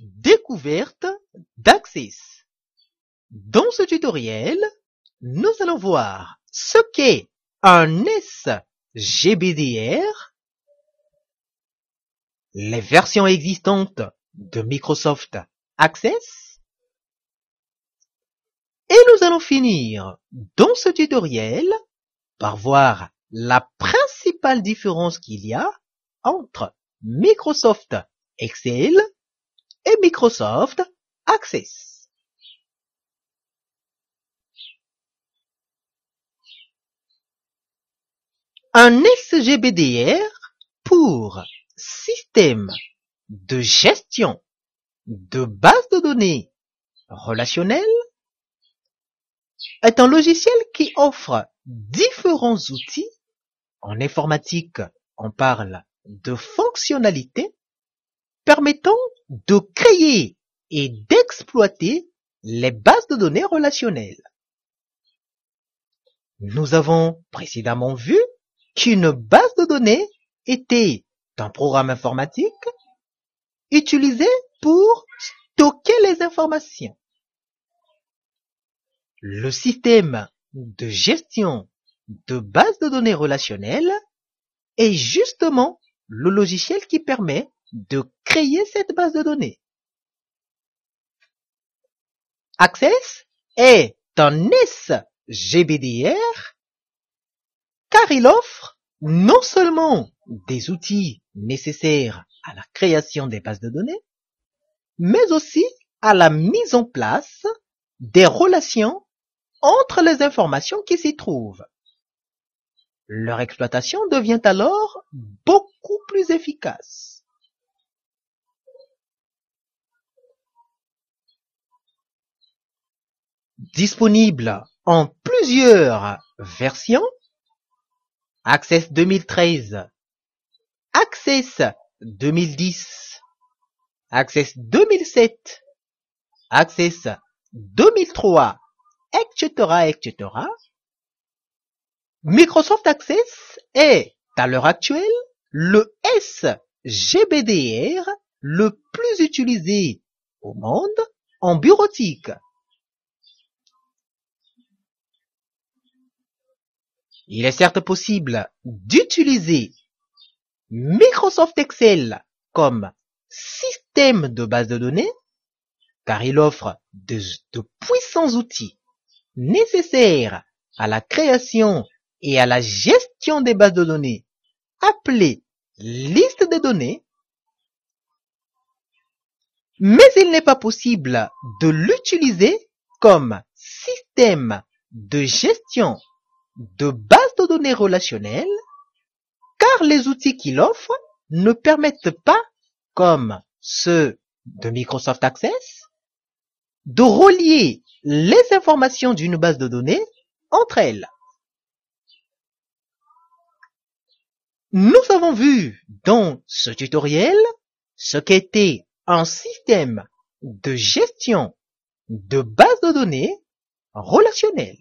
Découverte d'Axis. Dans ce tutoriel, nous allons voir ce qu'est un SGBDR, les versions existantes de Microsoft Access, et nous allons finir dans ce tutoriel par voir la principale différence qu'il y a entre Microsoft Excel et Microsoft Access. Un SGBDR pour système de gestion de base de données relationnelle est un logiciel qui offre différents outils. En informatique, on parle de fonctionnalités permettant de créer et d'exploiter les bases de données relationnelles. Nous avons précédemment vu qu'une base de données était un programme informatique utilisé pour stocker les informations. Le système de gestion de bases de données relationnelles est justement le logiciel qui permet de créer cette base de données. Access est un SGBDR car il offre non seulement des outils nécessaires à la création des bases de données, mais aussi à la mise en place des relations entre les informations qui s'y trouvent. Leur exploitation devient alors beaucoup plus efficace. Disponible en plusieurs versions, Access 2013, Access 2010, Access 2007, Access 2003, etc. Microsoft Access est, à l'heure actuelle, le SGBDR le plus utilisé au monde en bureautique. Il est certes possible d'utiliser Microsoft Excel comme système de base de données car il offre de, puissants outils nécessaires à la création et à la gestion des bases de données appelées liste de données, mais il n'est pas possible de l'utiliser comme système de gestion de base de données relationnelles car les outils qu'il offre ne permettent pas, comme ceux de Microsoft Access, de relier les informations d'une base de données entre elles. Nous avons vu dans ce tutoriel ce qu'était un système de gestion de base de données relationnelle.